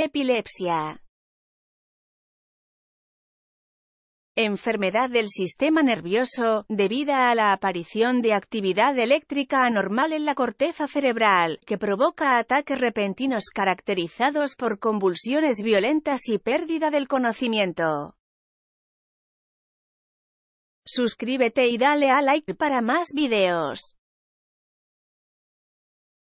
Epilepsia. Enfermedad del sistema nervioso, debida a la aparición de actividad eléctrica anormal en la corteza cerebral, que provoca ataques repentinos caracterizados por convulsiones violentas y pérdida del conocimiento. Suscríbete y dale a like para más videos.